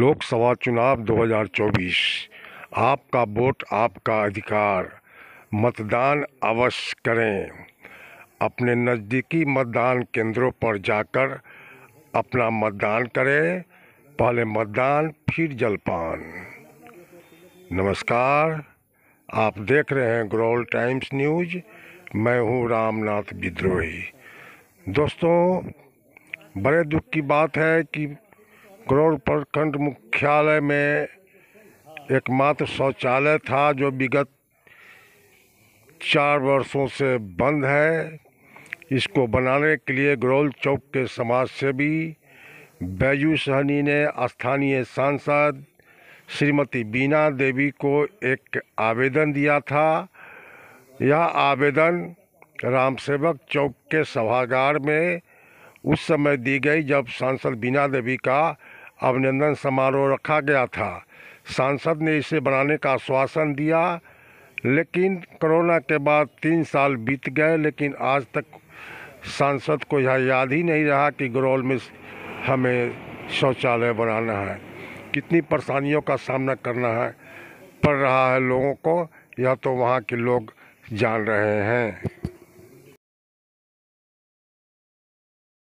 लोकसभा चुनाव 2024 आपका वोट आपका अधिकार मतदान अवश्य करें अपने नज़दीकी मतदान केंद्रों पर जाकर अपना मतदान करें पहले मतदान फिर जलपान नमस्कार आप देख रहे हैं ग्रोल टाइम्स न्यूज मैं हूं रामनाथ विद्रोही दोस्तों बड़े दुख की बात है कि ग्रोल प्रखंड मुख्यालय में एकमात्र शौचालय था जो विगत चार वर्षों से बंद है इसको बनाने के लिए ग्रोल चौक के समाजसेवी बैजू सहनी ने स्थानीय सांसद श्रीमती बीना देवी को एक आवेदन दिया था यह आवेदन रामसेवक चौक के सभागार में उस समय दी गई जब सांसद बीना देवी का अभिनंदन समारोह रखा गया था सांसद ने इसे बनाने का आश्वासन दिया लेकिन कोरोना के बाद तीन साल बीत गए लेकिन आज तक सांसद को यह याद ही नहीं रहा कि गरौल में हमें शौचालय बनाना है कितनी परेशानियों का सामना करना है पड़ रहा है लोगों को यह तो वहाँ के लोग जान रहे हैं